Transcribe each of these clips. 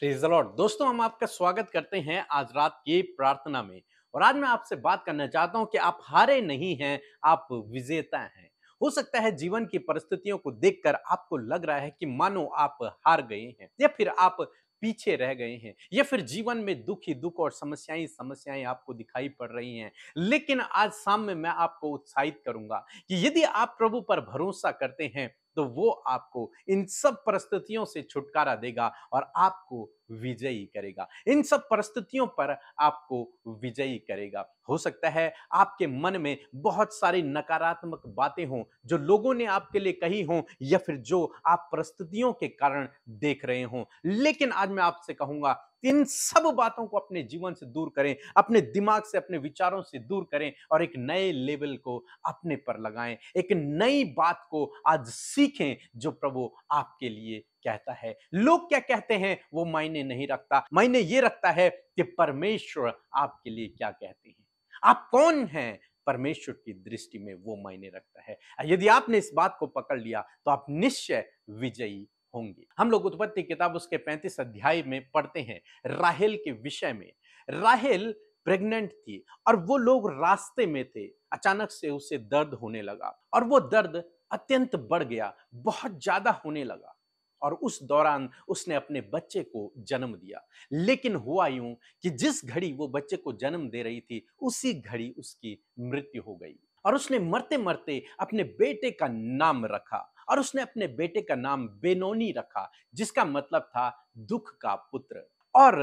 Praise Lord दोस्तों हम आपका स्वागत करते हैं आज रात की प्रार्थना में और आज मैं आपसे बात करना चाहता हूं कि आप हारे नहीं हैं आप विजेता हैं हो सकता है जीवन की परिस्थितियों को देखकर आपको लग रहा है कि मानो आप हार गए हैं या फिर आप पीछे रह गए हैं या फिर जीवन में दुख ही दुख और समस्याएं समस्याएं आपको दिखाई पड़ रही हैं लेकिन आज शाम में मैं आपको उत्साहित करूंगा कि यदि आप प्रभु पर भरोसा करते हैं तो वो आपको इन सब परिस्थितियों से छुटकारा देगा और आपको विजयी करेगा इन सब परिस्थितियों पर आपको विजयी करेगा हो सकता है आपके मन में बहुत सारी नकारात्मक बातें हों जो लोगों ने आपके लिए कही हों या फिर जो आप परिस्थितियों के कारण देख रहे हों लेकिन आज मैं आपसे कहूंगा इन सब बातों को अपने जीवन से दूर करें अपने दिमाग से अपने विचारों से दूर करें और एक नए लेवल को अपने पर लगाएं एक नई बात को आज सीखें जो प्रभु आपके लिए कहता है लोग क्या कहते हैं वो मायने नहीं रखता मायने ये रखता है कि परमेश्वर आपके लिए क्या कहते हैं आप कौन हैं परमेश्वर की दृष्टि में वो मायने रखता है यदि आपने इस बात को पकड़ लिया तो आप निश्चय विजयी होंगे हम लोग उत्पत्ति किताब उसके पैंतीस अध्याय में पढ़ते हैं राहेल के विषय में राहेल प्रेग्नेंट थी और वो लोग रास्ते में थे अचानक से उसे दर्द होने लगा और वो दर्द अत्यंत बढ़ गया बहुत ज्यादा होने लगा और उस दौरान उसने अपने बच्चे को जन्म दिया लेकिन हुआ यूं कि जिस घड़ी वो बच्चे को जन्म दे रही थी उसी घड़ी उसकी मृत्यु हो गई और उसने मरते मरते अपने बेटे का नाम रखा और उसने अपने बेटे का नाम बेनोनी रखा जिसका मतलब था दुख का पुत्र और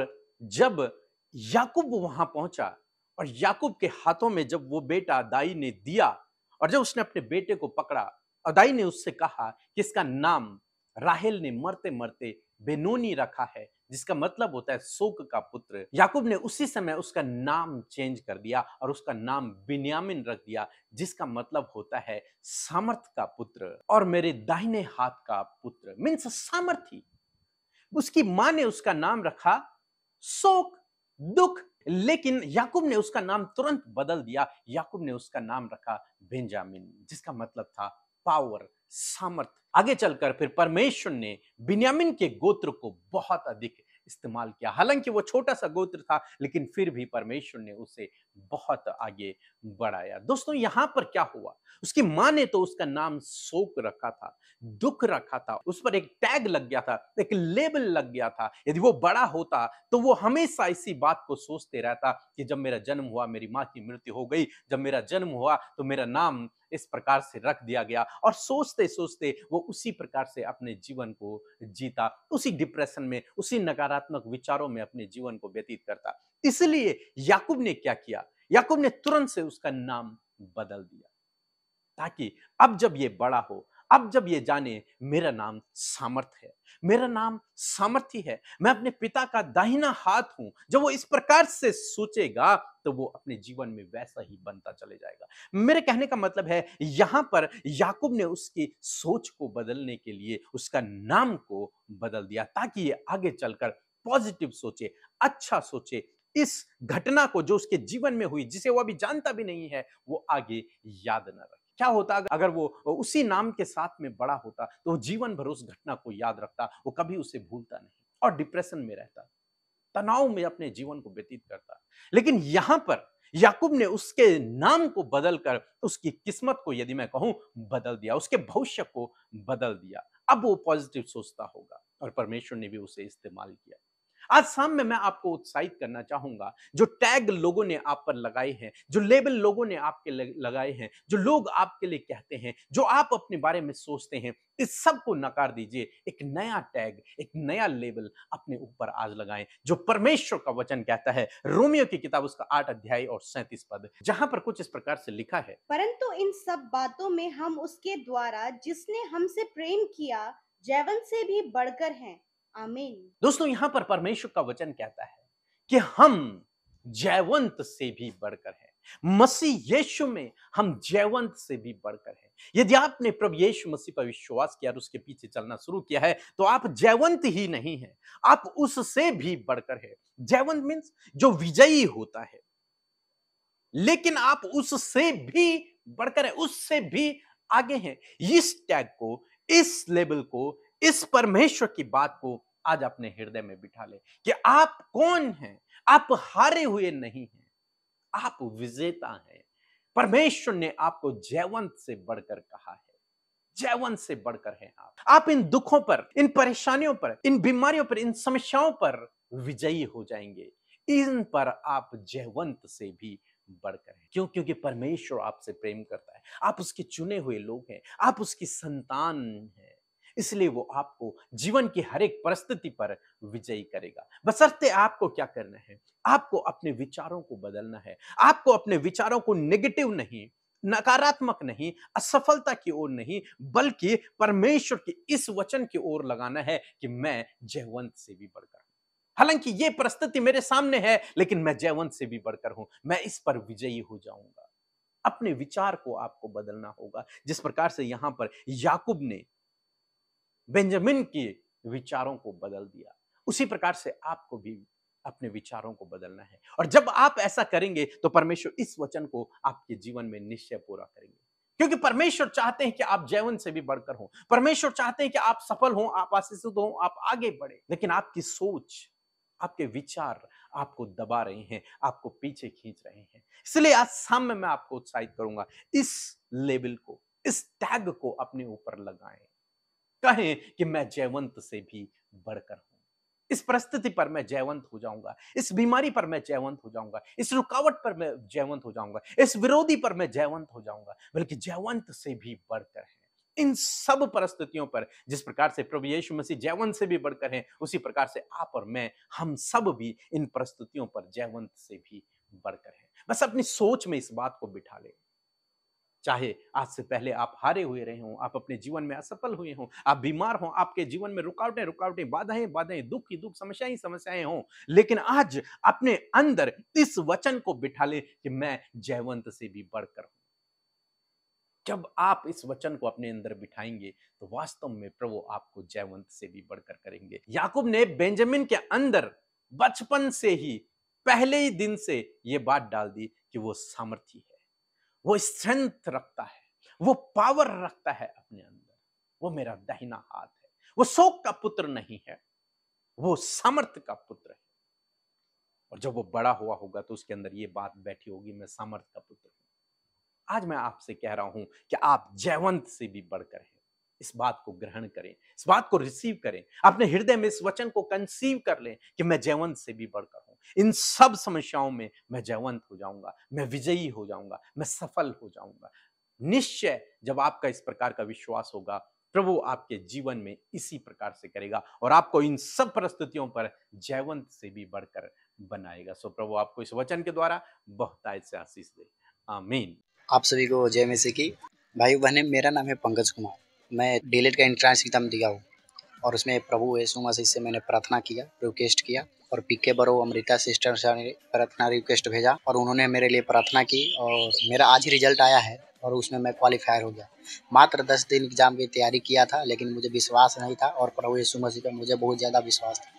जब याकूब वहां पहुंचा और याकूब के हाथों में जब वो बेटा दाई ने दिया और जब उसने अपने बेटे को पकड़ा और दाई ने उससे कहा कि इसका नाम राहेल ने मरते मरते बेनोनी रखा है जिसका मतलब होता है शोक का पुत्र याकूब ने उसी समय उसका नाम चेंज कर दिया और उसका नाम बिन्यामिन रख दिया जिसका मतलब होता है सामर्थ का पुत्र और मेरे दाहिने हाथ का पुत्र मीन्स सामर्थी उसकी मां ने उसका नाम रखा शोक दुख लेकिन याकूब ने उसका नाम तुरंत बदल दिया याकूब ने उसका नाम रखा बेंजामिन जिसका मतलब था पावर सामर्थ आगे चलकर फिर परमेश्वर ने बिन्यामिन के गोत्र को बहुत अधिक इस्तेमाल किया हालांकि वो छोटा सा गोत्र था लेकिन फिर भी परमेश्वर ने उसे बहुत आगे बढ़ाया दोस्तों यहां पर क्या हुआ उसकी मां ने तो उसका नाम शोक रखा था दुख रखा था उस पर एक टैग लग गया था एक लेबल लग गया था यदि वो बड़ा होता तो वो हमेशा इसी बात को सोचते रहता कि जब मेरा जन्म हुआ मेरी माँ की मृत्यु हो गई जब मेरा जन्म हुआ तो मेरा नाम इस प्रकार से रख दिया गया और सोचते सोचते वो उसी प्रकार से अपने जीवन को जीता उसी डिप्रेशन में उसी नकारात्मक विचारों में अपने जीवन को व्यतीत करता इसलिए याकूब ने क्या किया दिया याकूब ने तुरंत से उसका नाम बदल दिया ताकि अब जब ये बड़ा हो अब जब ये जाने मेरा नाम सामर्थ है मेरा नाम सामर्थी है मैं अपने पिता का दाहिना हाथ हूं जब वो इस प्रकार से सोचेगा तो वो अपने जीवन में वैसा ही बनता चले जाएगा मेरे कहने का मतलब है यहां पर याकूब ने उसकी सोच को बदलने के लिए उसका नाम को बदल दिया ताकि ये आगे चलकर पॉजिटिव सोचे अच्छा सोचे इस घटना को जो उसके जीवन में हुई जिसे वो अभी जानता भी नहीं है वो आगे याद न रखे क्या होता अगर वो उसी नाम के साथ में बड़ा होता तो वो जीवन भर उस घटना को याद रखता वो कभी उसे भूलता नहीं और डिप्रेशन में रहता तनाव में अपने जीवन को व्यतीत करता लेकिन यहां पर याकूब ने उसके नाम को बदल कर उसकी किस्मत को यदि मैं कहूं बदल दिया उसके भविष्य को बदल दिया अब वो पॉजिटिव सोचता होगा और परमेश्वर ने भी उसे इस्तेमाल किया आज शाम में मैं आपको उत्साहित करना चाहूंगा जो टैग लोगों ने आप पर लगाए हैं जो लेबल लोगों ने आपके लगाए हैं जो लोग आपके लिए कहते हैं जो आप अपने बारे में सोचते हैं इस सब को नकार दीजिए एक नया टैग एक नया लेबल अपने ऊपर आज लगाएं जो परमेश्वर का वचन कहता है रोमियो की किताब उसका आठ अध्याय और सैतीस पद जहां पर कुछ इस प्रकार से लिखा है परंतु इन सब बातों में हम उसके द्वारा जिसने हमसे प्रेम किया जैवन से भी बढ़कर हैं आमीन दोस्तों यहाँ पर परमेश्वर का वचन कहता है कि हम जयवंत से भी बढ़कर हैं मसीह यीशु में हम जयवंत से भी बढ़कर हैं यदि आपने प्रभु यीशु मसीह पर विश्वास किया और उसके पीछे चलना शुरू किया है तो आप जयवंत ही नहीं हैं आप उससे भी बढ़कर हैं जयवंत मीन्स जो विजयी होता है लेकिन आप उससे भी बढ़कर है उससे भी आगे हैं इस टैग को इस लेवल को इस परमेश्वर की बात को आज अपने हृदय में बिठा ले कि आप कौन हैं आप हारे हुए नहीं हैं आप विजेता हैं परमेश्वर ने आपको जयवंत से बढ़कर कहा है जयवंत से बढ़कर हैं आप आप इन दुखों पर इन परेशानियों पर इन बीमारियों पर इन समस्याओं पर विजयी हो जाएंगे इन पर आप जयवंत से भी बढ़कर हैं क्यों क्योंकि परमेश्वर आपसे प्रेम करता है आप उसके चुने हुए लोग हैं आप उसकी संतान हैं इसलिए वो आपको जीवन की हर एक परिस्थिति पर विजयी करेगा बसरते आपको क्या करना है आपको अपने विचारों को बदलना है आपको अपने विचारों को नेगेटिव नहीं नकारात्मक नहीं असफलता की ओर नहीं बल्कि परमेश्वर के इस वचन की ओर लगाना है कि मैं जयवंत से भी बढ़कर हालांकि ये परिस्थिति मेरे सामने है लेकिन मैं जयवंत से भी बढ़कर हूं मैं इस पर विजयी हो जाऊंगा अपने विचार को आपको बदलना होगा जिस प्रकार से यहां पर याकूब ने बेंजामिन के विचारों को बदल दिया उसी प्रकार से आपको भी अपने विचारों को बदलना है और जब आप ऐसा करेंगे तो परमेश्वर इस वचन को आपके जीवन में निश्चय पूरा करेंगे क्योंकि परमेश्वर चाहते हैं कि आप जैवन से भी बढ़कर हो परमेश्वर चाहते हैं कि आप सफल हो आप आशीषित हो आप आगे बढ़े लेकिन आपकी सोच आपके विचार आपको दबा रहे हैं आपको पीछे खींच रहे हैं इसलिए आज सामने मैं आपको उत्साहित करूंगा इस लेबल को इस टैग को अपने ऊपर लगाएं कहें कि मैं जयवंत से भी बढ़कर हूं इस परिस्थिति पर मैं जयवंत हो जाऊंगा इस बीमारी पर मैं जयवंत हो जाऊंगा इस रुकावट पर मैं जयवंत हो जाऊंगा इस विरोधी पर मैं जयवंत हो जाऊंगा बल्कि जयवंत से भी बढ़कर है इन सब परिस्थितियों पर जिस प्रकार से प्रभु यीशु मसीह जयवंत से भी बढ़कर हैं उसी प्रकार से आप और मैं हम सब भी इन परिस्थितियों पर जयवंत से भी बढ़कर हैं बस अपनी सोच में इस बात को बिठा लें चाहे आज से पहले आप हारे हुए रहे हों आप अपने जीवन में असफल हुए हों आप बीमार हों आपके जीवन में रुकावटें रुकावटें बाधाएं बाधाएं दुख ही दुख समस्या ही समस्याएं हों लेकिन आज अपने अंदर इस वचन को बिठा ले कि मैं जयवंत से भी बढ़कर हूं जब आप इस वचन को अपने अंदर बिठाएंगे तो वास्तव में प्रभु आपको जयवंत से भी बढ़कर करेंगे याकूब ने बेंजामिन के अंदर बचपन से ही पहले ही दिन से ये बात डाल दी कि वो सामर्थी है वो स्ट्रेंथ रखता है वो पावर रखता है अपने अंदर वो मेरा दहिना हाथ है वो शोक का पुत्र नहीं है वो सामर्थ का पुत्र है और जब वो बड़ा हुआ होगा तो उसके अंदर ये बात बैठी होगी मैं सामर्थ का पुत्र हूं आज मैं आपसे कह रहा हूं कि आप जयवंत से भी बढ़कर हैं इस बात को ग्रहण करें इस बात को रिसीव करें अपने हृदय में इस वचन को कंसीव कर लें कि मैं जयवंत से भी बढ़कर हूं इन सब समस्याओं में मैं जयवंत हो जाऊंगा मैं विजयी हो जाऊंगा मैं सफल हो जाऊंगा निश्चय जब आपका इस प्रकार का विश्वास होगा प्रभु आपके जीवन में इसी प्रकार से करेगा और आपको इन सब परिस्थितियों पर जयवंत से भी बढ़कर बनाएगा सो प्रभु आपको इस वचन के द्वारा बहुतायत से आशीष दे आमीन आप सभी को जय में की भाई बहने मेरा नाम है पंकज कुमार मैं डीलेट का एंट्रेंस एग्जाम दिया हूँ और उसमें प्रभु येसु मसीह से मैंने प्रार्थना किया रिक्वेस्ट किया और पीके बरो अमृता सिस्टर से प्रार्थना रिक्वेस्ट भेजा और उन्होंने मेरे लिए प्रार्थना की और मेरा आज ही रिजल्ट आया है और उसमें मैं क्वालिफायर हो गया मात्र दस दिन एग्ज़ाम की तैयारी किया था लेकिन मुझे विश्वास नहीं था और प्रभु यीशु मसीह पर मुझे बहुत ज़्यादा विश्वास था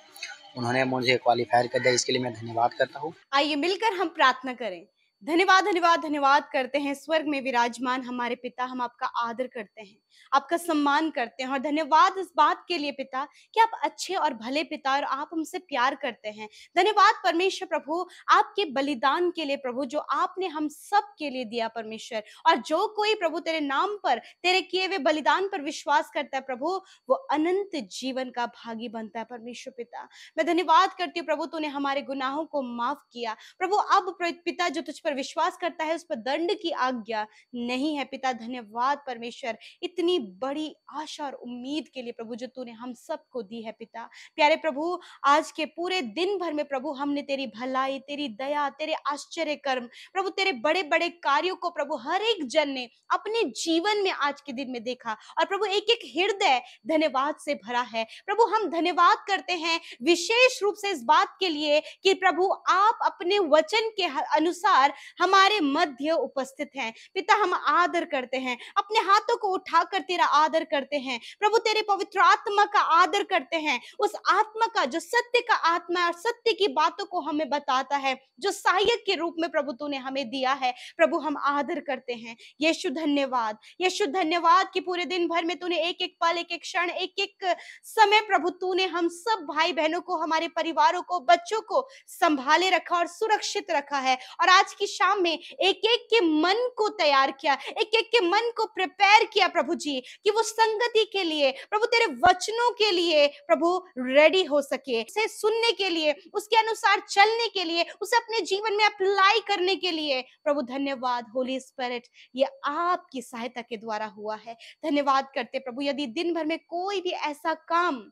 उन्होंने मुझे क्वालिफायर कर दिया इसके लिए मैं धन्यवाद करता हूँ आइए मिलकर हम प्रार्थना करें धन्यवाद धन्यवाद धन्यवाद करते हैं स्वर्ग में विराजमान हमारे पिता हम आपका आदर करते हैं आपका सम्मान करते हैं और धन्यवाद इस बात के लिए पिता कि आप अच्छे और भले पिता और आप हमसे प्यार करते हैं धन्यवाद परमेश्वर प्रभु आपके बलिदान के लिए प्रभु जो आपने हम सब के लिए दिया परमेश्वर और जो कोई प्रभु तेरे नाम पर तेरे किए हुए बलिदान पर विश्वास करता है प्रभु वो अनंत जीवन का भागी बनता है परमेश्वर पिता मैं धन्यवाद करती हूँ प्रभु तूने हमारे गुनाहों को माफ किया प्रभु अब पिता जो तुझ पर विश्वास करता है उस पर दंड की आज्ञा नहीं है पिता धन्यवाद परमेश्वर इतनी बड़ी आशा और उम्मीद के लिए प्रभु जो तूने हम सबको दी है पिता प्यारे प्रभु आज के पूरे दिन भर में प्रभु हमने तेरी भलाई तेरी दया तेरे आश्चर्य कर्म प्रभु तेरे बड़े बड़े कार्यों को प्रभु हर एक जन ने अपने जीवन में आज के दिन में देखा और प्रभु एक एक हृदय धन्यवाद से भरा है प्रभु हम धन्यवाद करते हैं विशेष रूप से इस बात के लिए कि प्रभु आप अपने वचन के अनुसार हमारे मध्य उपस्थित हैं पिता हम आदर करते हैं अपने हाथों को उठाकर तेरा आदर करते हैं प्रभु तेरे पवित्र आत्मा का आदर करते हैं उस आत्मा का जो सत्य का आत्मा और सत्य की बातों को हमें बताता है जो सहायक के रूप में प्रभु तूने हमें दिया है प्रभु हम आदर करते हैं यीशु धन्यवाद यीशु धन्यवाद कि पूरे दिन भर में तूने एक एक पल एक एक क्षण एक एक समय प्रभु तूने हम सब भाई बहनों को हमारे परिवारों को बच्चों को संभाले रखा और सुरक्षित रखा है और आज की की शाम में एक एक के मन को तैयार किया एक एक के मन को प्रिपेयर किया प्रभु जी कि वो संगति के लिए प्रभु तेरे वचनों के लिए प्रभु रेडी हो सके उसे सुनने के लिए उसके अनुसार चलने के लिए उसे अपने जीवन में अप्लाई करने के लिए प्रभु धन्यवाद होली स्पिरिट ये आपकी सहायता के द्वारा हुआ है धन्यवाद करते प्रभु यदि दिन भर में कोई भी ऐसा काम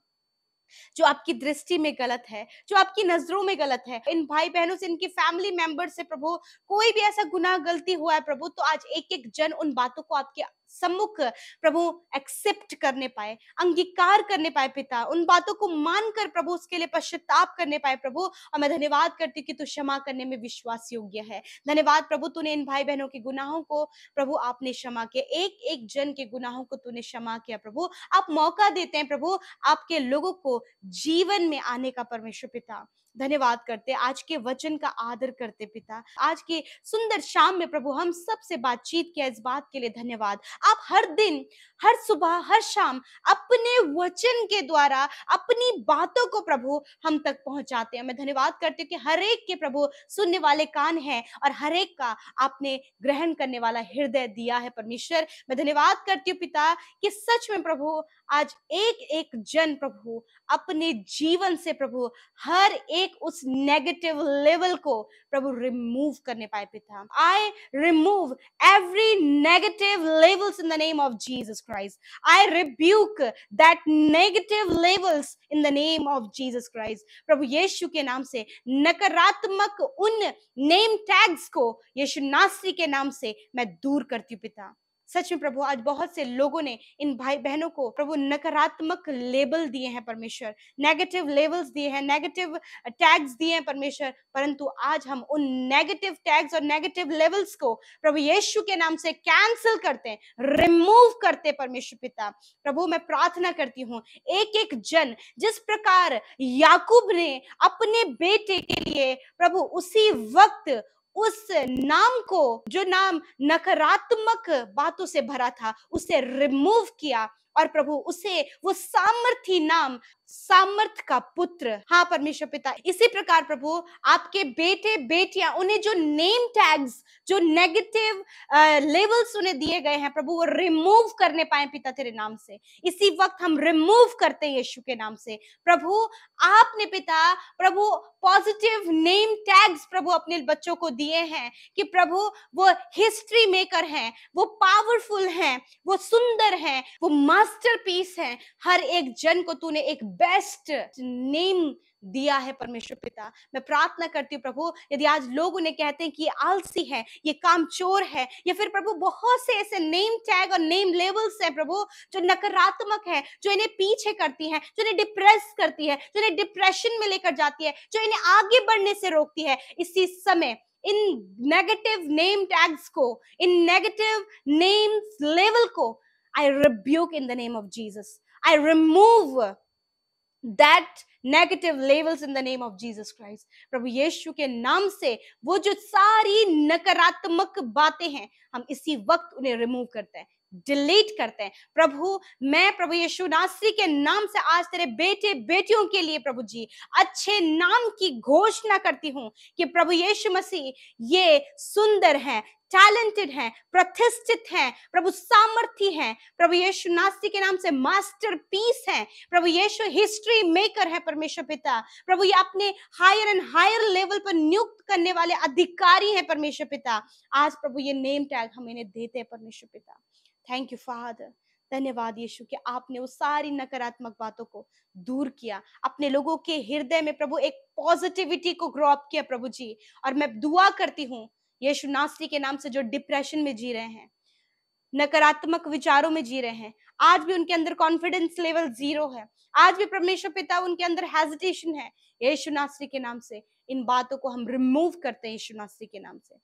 जो आपकी दृष्टि में गलत है जो आपकी नजरों में गलत है इन भाई बहनों से इनकी फैमिली मेंबर से प्रभु कोई भी ऐसा गुनाह गलती हुआ है प्रभु तो आज एक एक जन उन बातों को आपके सम्मुख प्रभु एक्सेप्ट करने पाए अंगीकार करने पाए पिता उन बातों को मानकर प्रभु उसके लिए पश्चाताप करने पाए प्रभु और मैं धन्यवाद करती हूँ कि तू क्षमा करने में विश्वास योग्य है धन्यवाद प्रभु तूने इन भाई बहनों के गुनाहों को प्रभु आपने क्षमा किया एक एक जन के गुनाहों को तूने क्षमा किया प्रभु आप मौका देते हैं प्रभु आपके लोगों को जीवन में आने का परमेश्वर पिता धन्यवाद करते आज के वचन का आदर करते पिता आज के सुंदर शाम में प्रभु हम सबसे बातचीत किया इस बात के लिए धन्यवाद आप हर दिन हर सुबह हर शाम अपने वचन के द्वारा अपनी बातों को प्रभु हम तक पहुंचाते हैं मैं धन्यवाद करती हूँ कि हर एक के प्रभु सुनने वाले कान हैं और हर एक का आपने ग्रहण करने वाला हृदय दिया है परमेश्वर मैं धन्यवाद करती हूँ पिता कि सच में प्रभु आज एक एक जन प्रभु अपने जीवन से प्रभु हर एक उस नेगेटिव लेवल को प्रभु रिमूव करने पाए पिता I remove every negative labels in the name of Jesus Christ I rebuke that negative labels in the name of Jesus Christ प्रभु यीशु के नाम से नकारात्मक उन नेम टैग्स को यीशु नासरी के नाम से मैं दूर करती हूँ पिता सच में प्रभु आज बहुत से लोगों ने इन भाई बहनों को प्रभु नकारात्मक लेबल दिए हैं परमेश्वर नेगेटिव लेबल्स दिए हैं नेगेटिव टैग्स दिए हैं परमेश्वर परंतु आज हम उन नेगेटिव टैग्स और नेगेटिव लेवल्स को प्रभु यीशु के नाम से कैंसिल करते हैं रिमूव करते परमेश्वर पिता प्रभु मैं प्रार्थना करती हूँ एक एक जन जिस प्रकार याकूब ने अपने बेटे के लिए प्रभु उसी वक्त उस नाम को जो नाम नकारात्मक बातों से भरा था उसे रिमूव किया और प्रभु उसे वो सामर्थी नाम सामर्थ का पुत्र हाँ परमेश्वर पिता इसी प्रकार प्रभु आपके बेटे बेटियां उन्हें जो नेम टैग्स जो नेगेटिव लेवल्स उन्हें दिए गए हैं प्रभु वो रिमूव करने पाए पिता तेरे नाम से इसी वक्त हम रिमूव करते हैं यीशु के नाम से प्रभु आपने पिता प्रभु पॉजिटिव नेम टैग्स प्रभु अपने बच्चों को दिए हैं कि प्रभु वो हिस्ट्री मेकर हैं वो पावरफुल हैं वो सुंदर हैं वो मा मास्टरपीस हैं हर एक जन को तूने एक बेस्ट नेम दिया है परमेश्वर पिता मैं प्रार्थना करती हूँ प्रभु यदि आज लोग उन्हें कहते हैं कि ये आलसी है ये काम चोर है या फिर प्रभु बहुत से ऐसे नेम टैग और नेम लेवल्स हैं प्रभु जो नकारात्मक है जो इन्हें पीछे करती है जो इन्हें डिप्रेस करती है जो इन्हें डिप्रेशन में लेकर जाती है जो इन्हें आगे बढ़ने से रोकती है इसी समय इन नेगेटिव नेम टैग्स को इन नेगेटिव नेम्स लेवल को I rebuke in the name of Jesus. I remove that negative labels in the name of Jesus Christ. प्रभु यीशु के नाम से वो जो सारी नकारात्मक बातें हैं हम इसी वक्त उन्हें रिमूव करते हैं डिलीट करते हैं प्रभु मैं प्रभु यीशु नासरी के नाम से आज तेरे बेटे बेटियों के लिए प्रभु जी अच्छे नाम की घोषणा करती हूँ कि प्रभु यीशु मसीह ये सुंदर हैं टैलेंटेड हैं प्रतिष्ठित हैं प्रभु सामर्थी हैं प्रभु यीशु नास्ती के नाम से मास्टर पीस है प्रभु यीशु हिस्ट्री मेकर है परमेश्वर पिता प्रभु ये अपने हायर एंड हायर लेवल पर नियुक्त करने वाले अधिकारी हैं परमेश्वर पिता आज प्रभु ये नेम टैग हम इन्हें देते हैं परमेश्वर पिता थैंक यू फादर धन्यवाद यीशु कि आपने वो सारी नकारात्मक बातों को दूर किया अपने लोगों के हृदय में प्रभु एक पॉजिटिविटी को ग्रो अप किया प्रभु जी और मैं दुआ करती हूँ यीशु नास्ती के नाम से जो डिप्रेशन में जी रहे हैं नकारात्मक विचारों में जी रहे हैं आज भी उनके अंदर कॉन्फिडेंस लेवल जीरो है आज भी परमेश्वर पिता उनके अंदर हेजिटेशन है यीशु नास्त्री के नाम से इन बातों को हम रिमूव करते हैं यीशु नास्त्री के नाम से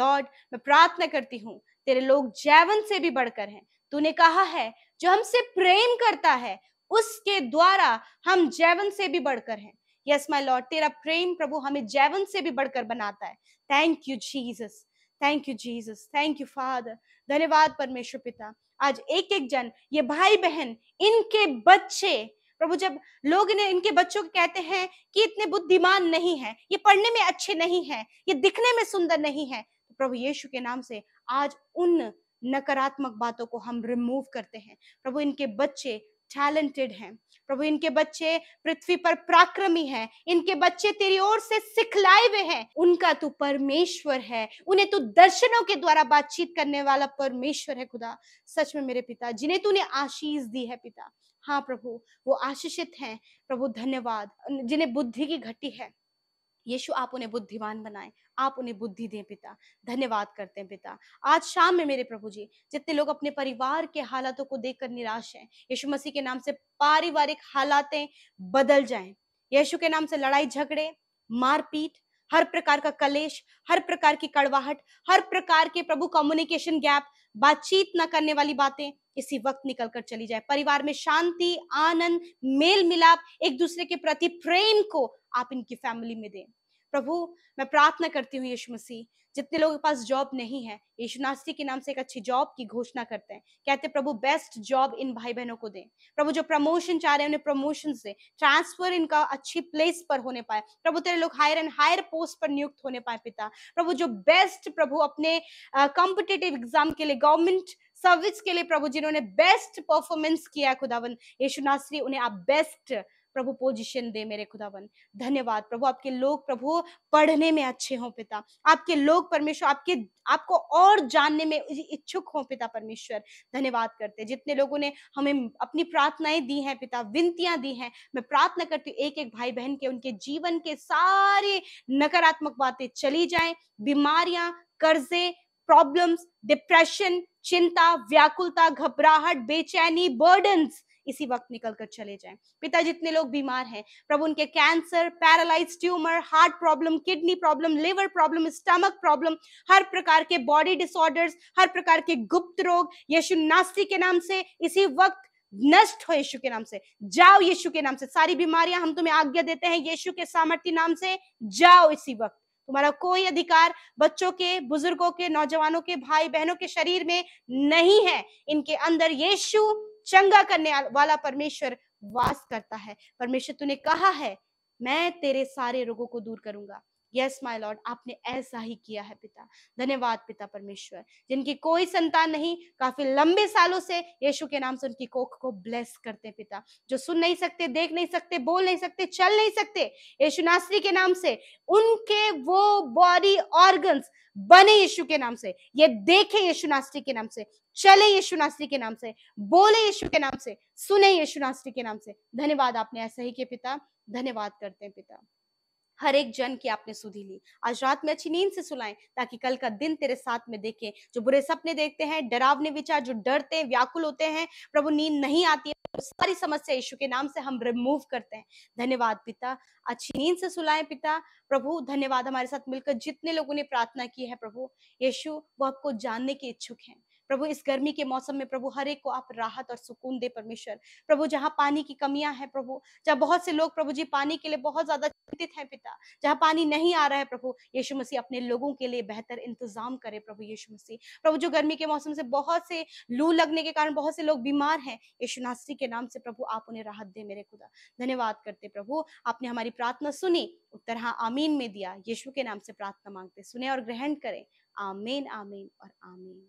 लॉर्ड मैं प्रार्थना करती हूँ तेरे लोग जैवन से भी बढ़कर हैं तूने कहा है जो हमसे प्रेम करता है उसके द्वारा हम जैवन से भी बढ़कर हैं यस माय लॉर्ड तेरा प्रेम प्रभु हमें जैवन से भी बढ़कर बनाता है thank you Jesus thank you Jesus thank you father धन्यवाद परमेश्वर पिता आज एक एक जन ये भाई बहन इनके बच्चे प्रभु जब लोग इन्हें इनके बच्चों को कहते हैं कि इतने बुद्धिमान नहीं है ये पढ़ने में अच्छे नहीं है ये दिखने में सुंदर नहीं है तो प्रभु यीशु के नाम से आज उन नकारात्मक बातों को हम रिमूव करते हैं प्रभु इनके बच्चे टैलेंटेड हैं प्रभु इनके बच्चे पृथ्वी पर पराक्रमी हैं इनके बच्चे तेरी ओर से सिखलाए हुए हैं उनका तू परमेश्वर है उन्हें तू दर्शनों के द्वारा बातचीत करने वाला परमेश्वर है खुदा सच में मेरे पिता जिन्हें तूने आशीष दी है पिता हाँ प्रभु वो आशीषित हैं प्रभु धन्यवाद जिन्हें बुद्धि की घटी है यीशु आप उन्हें बुद्धिमान बनाएं आप उन्हें बुद्धि दें पिता धन्यवाद करते हैं पिता आज शाम में मेरे प्रभु जी जितने लोग अपने परिवार के हालातों को देखकर निराश हैं यीशु मसीह के नाम से पारिवारिक हालातें बदल जाएं यीशु के नाम से लड़ाई झगड़े मारपीट हर प्रकार का कलेश हर प्रकार की कड़वाहट हर प्रकार के प्रभु कम्युनिकेशन गैप बातचीत ना करने वाली बातें इसी वक्त निकल कर चली जाए परिवार में शांति आनंद मेल मिलाप एक दूसरे के प्रति प्रेम को आप इनकी फैमिली में दें प्रभु मैं प्रार्थना करती हूँ यीशु मसीह जितने लोगों के पास जॉब नहीं है यीशु नास्ती के नाम से एक अच्छी जॉब की घोषणा करते हैं कहते हैं प्रभु बेस्ट जॉब इन भाई बहनों को दें प्रभु जो प्रमोशन चाह रहे हैं उन्हें प्रमोशन दें ट्रांसफर इनका अच्छी प्लेस पर होने पाए प्रभु तेरे लोग हायर एंड हायर पोस्ट पर नियुक्त होने पाए पिता प्रभु जो बेस्ट प्रभु अपने कॉम्पिटेटिव एग्जाम के लिए गवर्नमेंट सर्विस के लिए प्रभु जिन्होंने बेस्ट परफॉर्मेंस किया है खुदावन यीशु नासरी उन्हें आप बेस्ट प्रभु पोजिशन दे मेरे खुदावन धन्यवाद प्रभु आपके लोग प्रभु पढ़ने में अच्छे हों पिता आपके लोग परमेश्वर आपके आपको और जानने में इच्छुक हों पिता परमेश्वर धन्यवाद करते जितने लोगों ने हमें अपनी प्रार्थनाएं दी हैं पिता विनतियां दी हैं मैं प्रार्थना करती हूँ एक एक भाई बहन के उनके जीवन के सारे नकारात्मक बातें चली जाएं बीमारियां कर्जे प्रॉब्लम्स डिप्रेशन चिंता व्याकुलता घबराहट बेचैनी बर्डन्स इसी वक्त निकल कर चले जाएं पिता जितने लोग बीमार हैं प्रभु उनके cancer paralyse tumour heart problem kidney problem liver problem stomach problem हर प्रकार के बॉडी डिसऑर्डर्स हर प्रकार के गुप्त रोग यशु नास्ती के नाम से इसी वक्त नष्ट हो यीशु के नाम से जाओ यीशु के नाम से सारी बीमारियां हम तुम्हें आज्ञा देते हैं यीशु के सामर्थ्य नाम से जाओ इसी वक्त तुम्हारा कोई अधिकार बच्चों के बुजुर्गों के नौजवानों के भाई बहनों के शरीर में नहीं है इनके अंदर यीशु चंगा करने वाला परमेश्वर वास करता है परमेश्वर तूने कहा है मैं तेरे सारे रोगों को दूर करूंगा यस माय लॉर्ड आपने ऐसा ही किया है पिता धन्यवाद पिता परमेश्वर जिनकी कोई संतान नहीं काफी लंबे सालों से यीशु के नाम से उनकी कोख को ब्लेस करते हैं पिता जो सुन नहीं सकते देख नहीं सकते बोल नहीं सकते चल नहीं सकते यीशु नास्त्री के नाम से उनके वो बॉडी ऑर्गन्स बने यीशु के नाम से ये देखे यीशु नास्त्री के नाम से चले यीशु नास्त्री के नाम से बोले यीशु के नाम से सुने यीशु नास्त्री के नाम से धन्यवाद आपने ऐसा ही के पिता धन्यवाद करते हैं पिता हर एक जन की आपने सुधी ली आज रात में अच्छी नींद से सुलाएं ताकि कल का दिन तेरे साथ में देखें जो बुरे सपने देखते हैं डरावने विचार जो डरते हैं व्याकुल होते हैं प्रभु नींद नहीं आती है तो सारी समस्या यीशु के नाम से हम रिमूव करते हैं धन्यवाद पिता अच्छी नींद से सुलाएं पिता प्रभु धन्यवाद हमारे साथ मिलकर जितने लोगों ने प्रार्थना की है प्रभु यीशु वो आपको जानने के इच्छुक हैं प्रभु इस गर्मी के मौसम में प्रभु हर एक को आप राहत और सुकून दे परमेश्वर प्रभु जहाँ पानी की कमियां हैं प्रभु जहाँ बहुत से लोग प्रभु जी पानी के लिए बहुत ज्यादा चिंतित हैं पिता जहाँ पानी नहीं आ रहा है प्रभु यीशु मसीह अपने लोगों के लिए बेहतर इंतजाम करे प्रभु यीशु मसीह प्रभु जो गर्मी के मौसम से बहुत से लू लगने के कारण बहुत से लोग बीमार हैं यीशु नास्त्री के नाम से प्रभु आप उन्हें राहत दे मेरे खुदा धन्यवाद करते प्रभु आपने हमारी प्रार्थना सुनी उत्तर हाँ आमीन में दिया यीशु के नाम से प्रार्थना मांगते सुने और ग्रहण करें आमीन आमीन और आमीन